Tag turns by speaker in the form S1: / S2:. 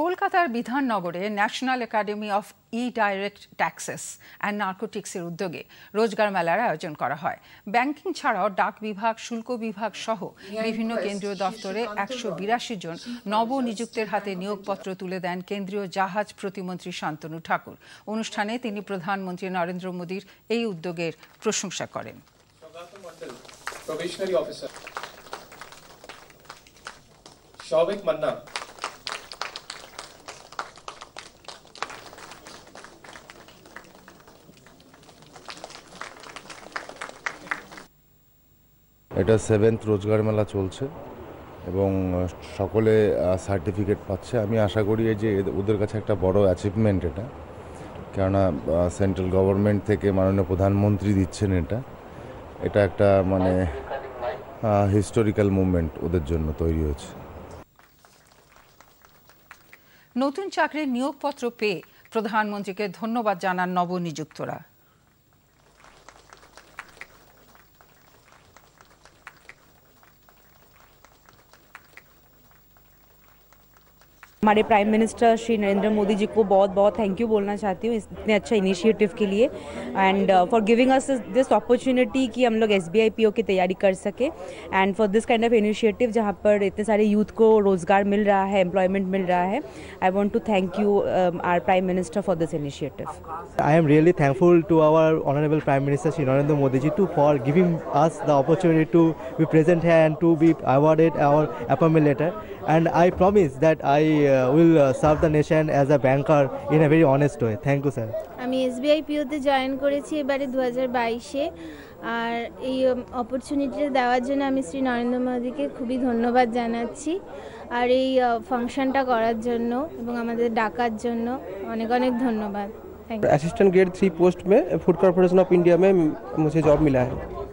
S1: কলকাতার বিধাননগরে national academy of ই ডাইরেক্ট ট্যাক্সেস অ্যান্ড নার্কোটিক্সের উদ্যোগে রোজগার মেলার আয়োজন করা হয় ব্যাংকিং ছাড়াও ডাক বিভাগ শুল্ক বিভাগ সহ বিভিন্ন কেন্দ্রীয় দফতরে একশো বিরাশি জন নবনিযুক্তের হাতে নিয়োগপত্র তুলে দেন কেন্দ্রীয় জাহাজ প্রতিমন্ত্রী শান্তনু ঠাকুর অনুষ্ঠানে তিনি প্রধানমন্ত্রী নরেন্দ্র মোদীর এই উদ্যোগের প্রশংসা করেন
S2: এটা সেভেন্থ রোজগার মেলা চলছে এবং সকলে সার্টিফিকেট পাচ্ছে আমি আশা করি যে ওদের কাছে একটা বড় অ্যাচিভমেন্ট এটা কেননা সেন্ট্রাল গভর্নমেন্ট থেকে মাননীয় প্রধানমন্ত্রী দিচ্ছেন এটা এটা একটা মানে হিস্টোরিক্যাল মুভমেন্ট ওদের জন্য তৈরি হয়েছে
S1: নতুন চাকরির নিয়োগপত্র পেয়ে প্রধানমন্ত্রীকে ধন্যবাদ জানান নবনিযুক্তরা
S3: हमारे प्राइम मिनिस्टर श्री नरेंद्र मोदी जी को बहुत बहुत थैंक यू बोलना चाहती हूँ इतने अच्छा इनिशिएटिव के लिए and for giving us this opportunity कि हम लोग एस बी की तैयारी कर सके and for this kind of initiative जहाँ पर इतने सारे यूथ को रोज़गार मिल रहा है एम्प्लॉयमेंट मिल रहा है I want to thank you our prime minister for this initiative
S4: I am really thankful to our honourable prime minister Shri Narendra Modi ji to for giving us the opportunity to be present है and to be awarded our appointment letter and I promise that uh, will serve the nation as a banker in a very honest way thank you sir
S5: আমি SBI পিওতে join করেছি এবারে দু হাজার বাইশে আর এই অপরচুনিটিটা um, দেওয়ার জন্য আমি শ্রী নরেন্দ্র মোদীকে খুবই ধন্যবাদ জানাচ্ছি আর এই ফাংশনটা uh, করার জন্য এবং আমাদের ডাকার জন্য অনেক অনেক ধন্যবাদ অ্যাসিস্ট্যান্ট
S2: গ্রেড থ্রি পোস্ট মে ফুড কর্পোরেশন অফ ইন্ডিয়া মে मुझे জব মিলা है